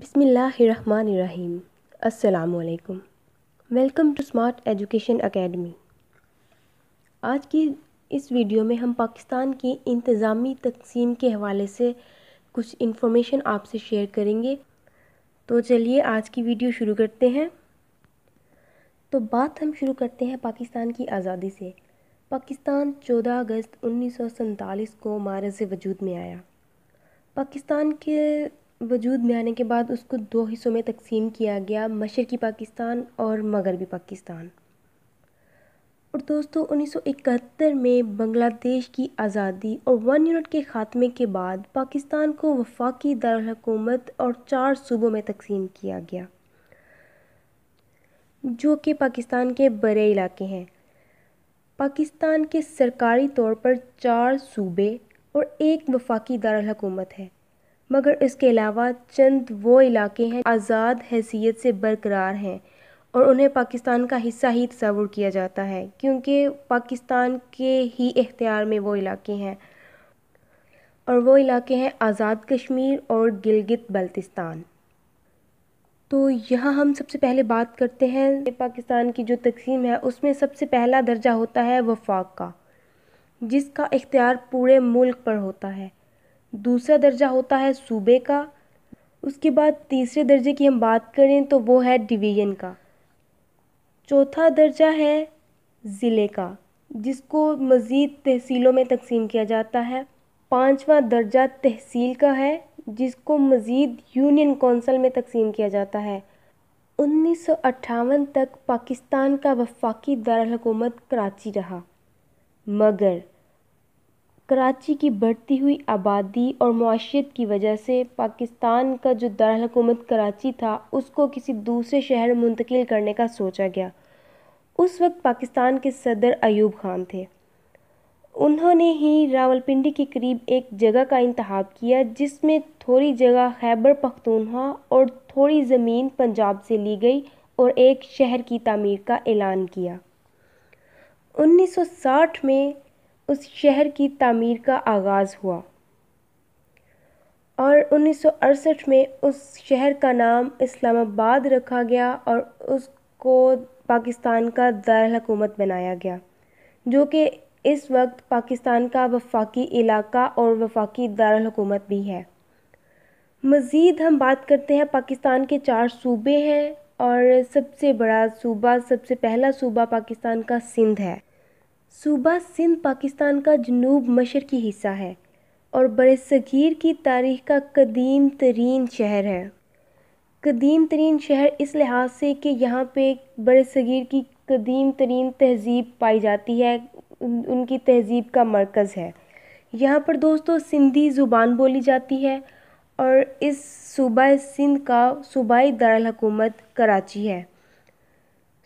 बिसमीम् अल्लाम welcome to smart education academy आज की इस वीडियो में हम पाकिस्तान की इंतज़ामी तकसीम के हवाले से कुछ इन्फॉर्मेशन आपसे शेयर करेंगे तो चलिए आज की वीडियो शुरू करते हैं तो बात हम शुरू करते हैं पाकिस्तान की आज़ादी से पाकिस्तान 14 अगस्त उन्नीस को मारज वजूद में आया पाकिस्तान के वजूद में आने के बाद उसको दो हिस्सों में तकसीम किया गया मशरक़ी पाकिस्तान और मगरबी पाकिस्तान और दोस्तों 1971 में बांग्लादेश की आज़ादी और वन यूनिट के ख़ात्मे के बाद पाकिस्तान को वफाकी दारकूमत और चार सूबों में तकसीम किया गया जो कि पाकिस्तान के बड़े इलाके हैं पाकिस्तान के सरकारी तौर पर चार सूबे और एक वफाकी दारकूमत है मगर इसके अलावा चंद वो इलाके हैं आज़ाद हैसियत से बरकरार हैं और उन्हें पाकिस्तान का हिस्सा ही तस्वुर किया जाता है क्योंकि पाकिस्तान के ही इख्तियार में वो इलाके हैं और वो इलाके हैं आज़ाद कश्मीर और गिलगित बल्तिस्तान तो यहाँ हम सबसे पहले बात करते हैं पाकिस्तान की जो तकसीम है उसमें सबसे पहला दर्जा होता है वफाक का जिसका इख्तियार पूरे मुल्क पर होता है दूसरा दर्जा होता है सूबे का उसके बाद तीसरे दर्जे की हम बात करें तो वो है डिवीज़न का चौथा दर्जा है ज़िले का जिसको मज़ीद तहसीलों में तकसीम किया जाता है पाँचवा दर्जा तहसील का है जिसको मज़ीद यूनियन कौंसल में तकसीम किया जाता है उन्नीस सौ अट्ठावन तक पाकिस्तान का वफाकी दारकूमत कराची रहा मगर कराची की बढ़ती हुई आबादी और मुशियत की वजह से पाकिस्तान का जो दारकूमत कराची था उसको किसी दूसरे शहर मुंतकिल करने का सोचा गया उस वक्त पाकिस्तान के सदर अयूब खान थे उन्होंने ही रावलपिंडी के करीब एक जगह का इंतब किया जिसमें थोड़ी जगह खैबर पख्तूनवा और थोड़ी ज़मीन पंजाब से ली गई और एक शहर की तमीर का ऐलान किया 1960 में उस शहर की तामीर का आगाज़ हुआ और उन्नीस में उस शहर का नाम इस्लामाबाद रखा गया और उसको पाकिस्तान का दारकूमत बनाया गया जो कि इस वक्त पाकिस्तान का वफाकी इलाका और वफाकी दारकूमत भी है मज़ीद हम बात करते हैं पाकिस्तान के चार सूबे हैं और सबसे बड़ा सूबा सबसे पहला सूबा पाकिस्तान का सिंध है सूबा सिंध पाकिस्तान का जनूब मशरक़ी हिस्सा है और बड़े सग़ीर की तारीख़ का क़दीम तरीन शहर है क़दीम तरीन शहर इस लिहाज से कि यहाँ पे बड़े सग़ीर की क़दीम तरीन तहज़ीब पाई जाती है उनकी तहज़ीब का मरकज़ है यहाँ पर दोस्तों सिंधी ज़ुबान बोली जाती है और इस सूबा सिंध का सूबाई दारकूमत कराची है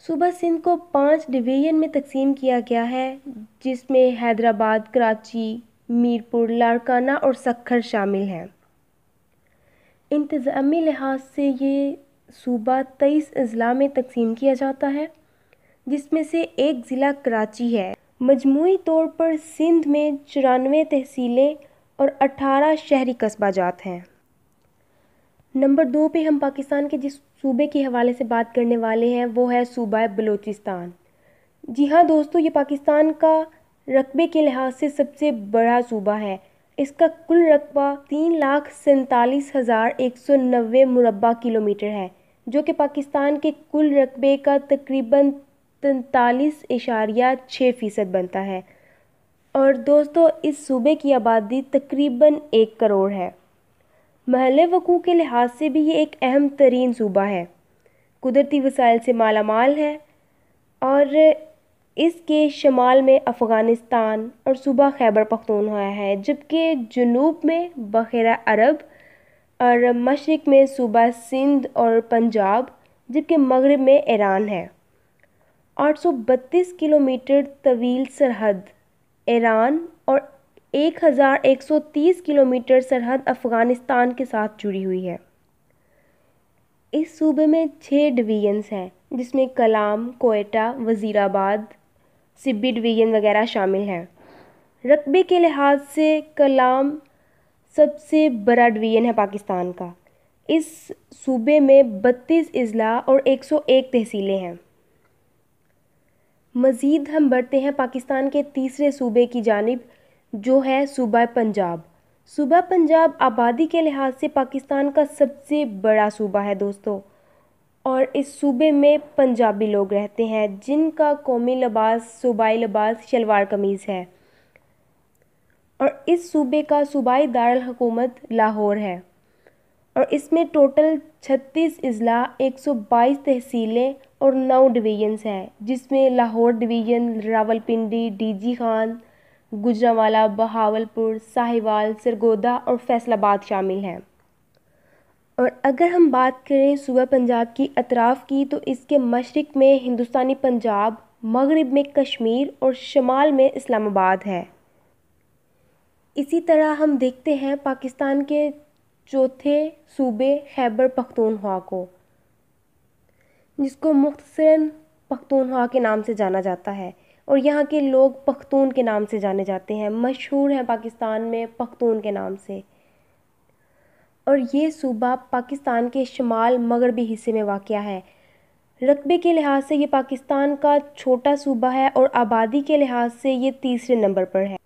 सुबह सिंध को पाँच डिवीज़न में तकसीम किया गया है जिसमें हैदराबाद कराची मीरपुर लाड़काना और सखर शामिल हैं इंतज़ामी लिहाज से ये सूबा तेईस अजला में तकसीम किया जाता है जिसमें से एक ज़िला कराची है मजमू तौर पर सिंध में चौरानवे तहसीलें और अठारह शहरी कस्बा जात हैं नंबर दो पे हम पाकिस्तान के जिस सूबे के हवाले से बात करने वाले हैं वो है सूबा बलूचिस्तान जी हाँ दोस्तों ये पाकिस्तान का रकबे के लिहाज से सबसे बड़ा सूबा है इसका कुल रकबा तीन लाख सैंतालीस हज़ार एक सौ नबे मुरबा किलोमीटर है जो कि पाकिस्तान के कुल रकबे का तकरीबन तैंतालीस इशारिया छः फ़ीसद बनता है और दोस्तों इस सूबे की आबादी तकरीबन एक करोड़ है महल वकूँ के लिहाज से भी ये एक अहम तरीन सूबा है कुदरती वसाइल से माला माल है और इसके शमाल में अफ़गानिस्तान और सूबा खैबर हुआ है जबकि जनूब में बखेरा अरब और मशरक़ में सूबा सिंध और पंजाब जबकि मगरब में ईरान है 832 किलोमीटर तवील सरहद ईरान और 1130 किलोमीटर सरहद अफ़गानिस्तान के साथ जुड़ी हुई है इस सूबे में छः डिवीजन्स हैं जिसमें कलाम कोयटा वज़ीराबाद सिब्बी डिवीज़न वगैरह शामिल हैं रकबे के लिहाज से कलाम सबसे बड़ा डिवीज़न है पाकिस्तान का इस सूबे में बत्तीस अजला और 101 तहसीलें हैं मज़ीद हम बढ़ते हैं पाकिस्तान के तीसरे सूबे की जानब जो है सूबा पंजाब सूबा पंजाब आबादी के लिहाज से पाकिस्तान का सबसे बड़ा सूबा है दोस्तों और इस सूबे में पंजाबी लोग रहते हैं जिनका कौमी लबास सूबाई लबास शलवार कमीज़ है और इस सूबे का सूबाई दारकूमत लाहौर है और इसमें टोटल 36 अजला 122 तहसीलें और नौ डिवीजन्स हैं जिसमें लाहौर डिवीज़न रावलपिंडी डीजी खान गुजरावाला बहावलपुर साहिवाल सरगोदा और फैसलाबाद शामिल हैं और अगर हम बात करें सूबा पंजाब की अतराफ़ की तो इसके मशरक़ में हिंदुस्तानी पंजाब मगरब में कश्मीर और शमाल में इस्लामाबाद है इसी तरह हम देखते हैं पाकिस्तान के चौथे सूबे खैबर पख्तूनख्वा को जिसको मुख्तसरा पख्तूनख्वा के नाम से जाना जाता है और यहाँ के लोग पख्तून के नाम से जाने जाते हैं मशहूर हैं पाकिस्तान में पख्तून के नाम से और ये सूबा पाकिस्तान के शमाल मगरबी हिस्से में वाक़ है रकबे के लिहाज से ये पाकिस्तान का छोटा सूबा है और आबादी के लिहाज से ये तीसरे नंबर पर है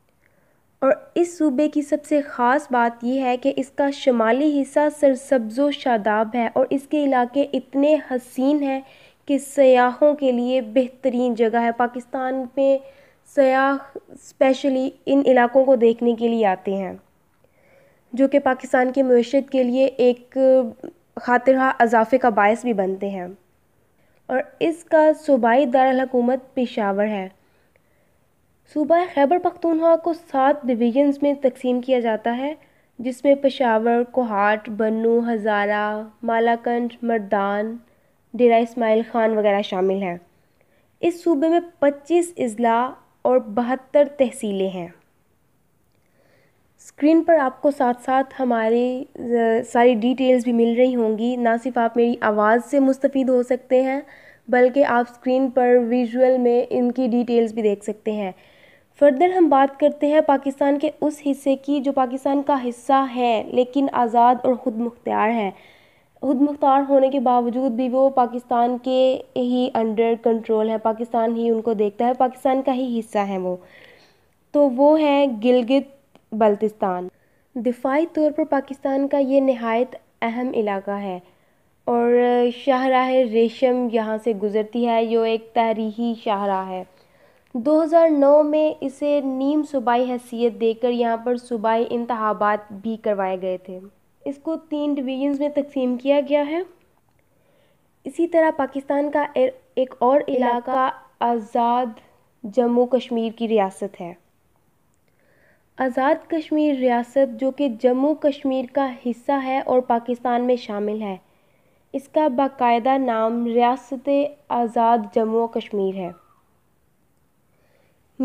और इस सूबे की सबसे ख़ास बात यह है कि इसका शमाली हिस्सा सरसब्ज़ो शादाब है और इसके इलाके इतने हसीन हैं कि सयाहों के लिए बेहतरीन जगह है पाकिस्तान में सयाह स्पेशली इन इलाक़ों को देखने के लिए आते हैं जो कि पाकिस्तान की मीशत के लिए एक खातिरहा अजाफे का बायस भी बनते हैं और इसका सूबाई दारकूमत पेशावर है सूबा खैबर पखतूनवा को सात डिवीजन्स में तकसीम किया जाता है जिसमें पेशावर कोहाट बन्नू हज़ारा मालाकंड मर्दान डेरा इसमाइल ख़ान वगैरह शामिल हैं इस सूबे में 25 अजला और बहत्तर तहसीलें हैं स्क्रीन पर आपको साथ साथ हमारी सारी डिटेल्स भी मिल रही होंगी ना सिर्फ आप मेरी आवाज़ से मुस्तफ़ हो सकते हैं बल्कि आप स्क्रीन पर विजुअल में इनकी डिटेल्स भी देख सकते हैं फर्दर हम बात करते हैं पाकिस्तान के उस हिस्से की जो पाकिस्तान का हिस्सा है लेकिन आज़ाद और ख़ुद मुख्तियार है खुद मुख्तार होने के बावजूद भी वो पाकिस्तान के ही अंडर कंट्रोल है पाकिस्तान ही उनको देखता है पाकिस्तान का ही हिस्सा है वो तो वो है गिलगित बल्तिस्तान दिफाई तौर पर पाकिस्तान का ये नहायत अहम इलाका है और शाहराह रेशम यहाँ से गुज़रती है जो एक तहरीही शाहरा है 2009 में इसे नीम सूबाई हैसियत देकर यहाँ पर सूबाई इंतबात भी करवाए गए थे इसको तीन डिवीजन्स में तकसीम किया गया है इसी तरह पाकिस्तान का एक और इलाका आज़ाद जम्मू कश्मीर की रियासत है आज़ाद कश्मीर रियासत जो कि जम्मू कश्मीर का हिस्सा है और पाकिस्तान में शामिल है इसका बाकायदा नाम रियासत आज़ाद जम्मू कश्मीर है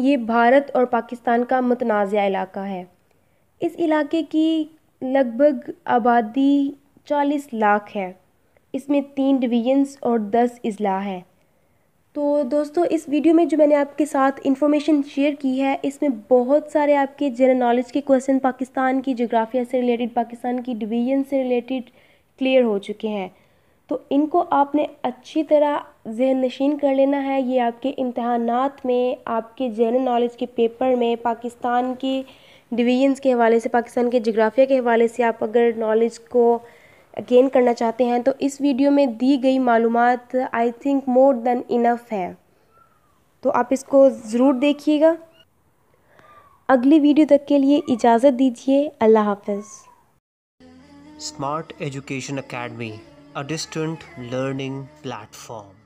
ये भारत और पाकिस्तान का मतनाज़ इलाका है इस इलाके की लगभग आबादी चालीस लाख है इसमें तीन डिवीज़न्स और दस अजला है तो दोस्तों इस वीडियो में जो मैंने आपके साथ इन्फॉर्मेशन शेयर की है इसमें बहुत सारे आपके जनरल नॉलेज के क्वेश्चन पाकिस्तान की जोग्राफिया से रिलेटेड पाकिस्तान की डिवीज़न से रिलेटेड क्लियर हो चुके हैं तो इनको आपने अच्छी तरह जहन नशीन कर लेना है ये आपके इम्तहानात में आपके जनरल नॉलेज के पेपर में पाकिस्तान की डिवीजन्स के हवाले से पाकिस्तान के जोग्राफिया के हवाले से आप अगर नॉलेज को गेन करना चाहते हैं तो इस वीडियो में दी गई मालूम I think more than enough है तो आप इसको ज़रूर देखिएगा अगली वीडियो तक के लिए इजाज़त दीजिए अल्लाह हाफ़ smart education academy a distant learning platform